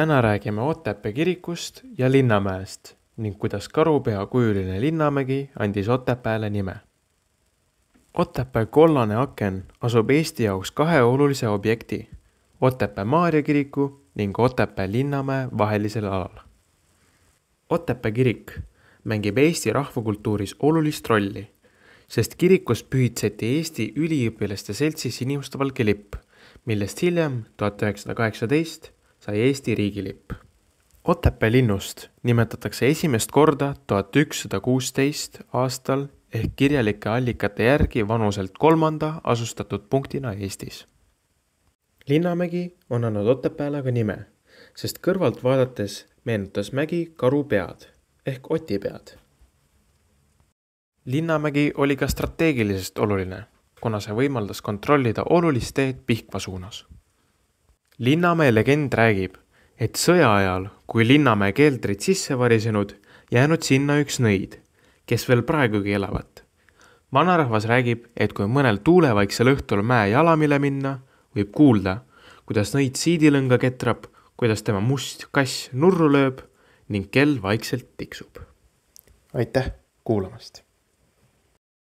täna räägime Otepää kirikust ja Linnamäest ning kuidas karupea kujuline linnamägi andis Otepääle nime. Otepää kollane aken asub Eesti jaoks kahe olulise objekti, Otepää Maarja kiriku ning Otepää Linnamäe vahelisel alal. Otepää kirik mängib Eesti rahvakultuuris olulist rolli, sest kirikus pühitseti Eesti Üliõpilaste Seltsi sinimustvalge lipp, millest hiljem, tuhat üheksasada kaheksateist, sai Eesti riigilipp. Otepää linnust nimetatakse esimest korda tuhat ükssada kuusteist aastal ehk kirjalike allikate järgi vanuselt kolmanda asustatud punktina Eestis. linnamägi on andnud Otepääle ka nime, sest kõrvalt vaadates meenutas mägi karu pead ehk oti pead. linnamägi oli ka strateegiliselt oluline, kuna see võimaldas kontrollida olulist teed Pihkva suunas Linnamäe legend räägib, et sõja ajal, kui Linnamäe keldrid sisse varisenud, jäänud sinna üks nõid, kes veel praegugi elavat. vanarahvas räägib, et kui mõnel tuulevaiksel õhtul mäe jalamile minna, võib kuulda, kuidas nõid siidilõnga ketrab, kuidas tema must kass nurru lööb ning kell vaikselt tiksub. aitäh kuulamast